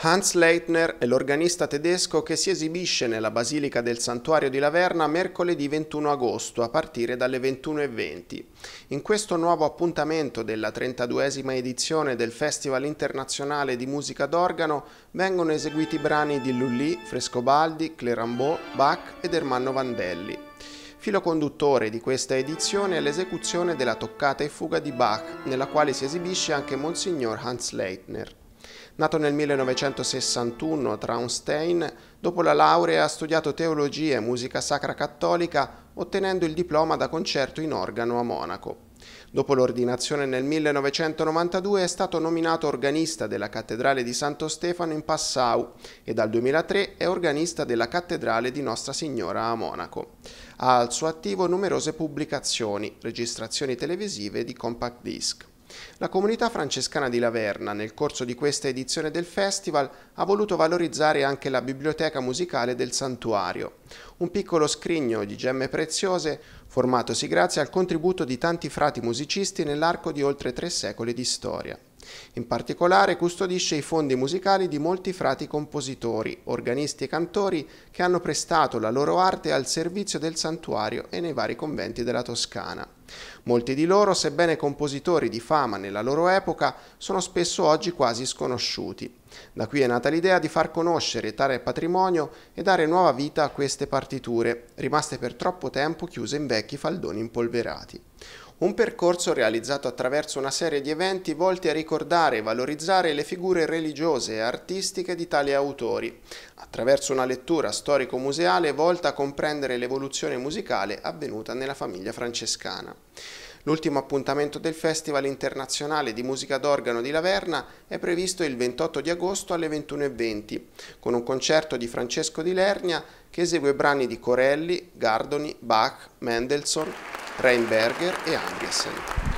Hans Leitner è l'organista tedesco che si esibisce nella Basilica del Santuario di Laverna mercoledì 21 agosto a partire dalle 21.20. In questo nuovo appuntamento della 32esima edizione del Festival internazionale di musica d'organo vengono eseguiti brani di Lully, Frescobaldi, Clerambault, Bach ed Ermanno Vandelli. Filo conduttore di questa edizione è l'esecuzione della toccata e fuga di Bach, nella quale si esibisce anche Monsignor Hans Leitner. Nato nel 1961 a Traunstein, dopo la laurea ha studiato teologia e musica sacra cattolica ottenendo il diploma da concerto in organo a Monaco. Dopo l'ordinazione nel 1992 è stato nominato organista della Cattedrale di Santo Stefano in Passau e dal 2003 è organista della Cattedrale di Nostra Signora a Monaco. Ha al suo attivo numerose pubblicazioni, registrazioni televisive di compact disc. La comunità francescana di Laverna, nel corso di questa edizione del festival, ha voluto valorizzare anche la biblioteca musicale del santuario, un piccolo scrigno di gemme preziose formatosi grazie al contributo di tanti frati musicisti nell'arco di oltre tre secoli di storia. In particolare custodisce i fondi musicali di molti frati compositori, organisti e cantori che hanno prestato la loro arte al servizio del santuario e nei vari conventi della Toscana. Molti di loro, sebbene compositori di fama nella loro epoca, sono spesso oggi quasi sconosciuti. Da qui è nata l'idea di far conoscere tale patrimonio e dare nuova vita a queste partiture, rimaste per troppo tempo chiuse in vecchi faldoni impolverati. Un percorso realizzato attraverso una serie di eventi volti a ricordare e valorizzare le figure religiose e artistiche di tali autori, attraverso una lettura storico-museale volta a comprendere l'evoluzione musicale avvenuta nella famiglia francescana. L'ultimo appuntamento del Festival internazionale di musica d'organo di Laverna è previsto il 28 di agosto alle 21.20, con un concerto di Francesco di Lernia che esegue brani di Corelli, Gardoni, Bach, Mendelssohn, Reinberger e Andriessen.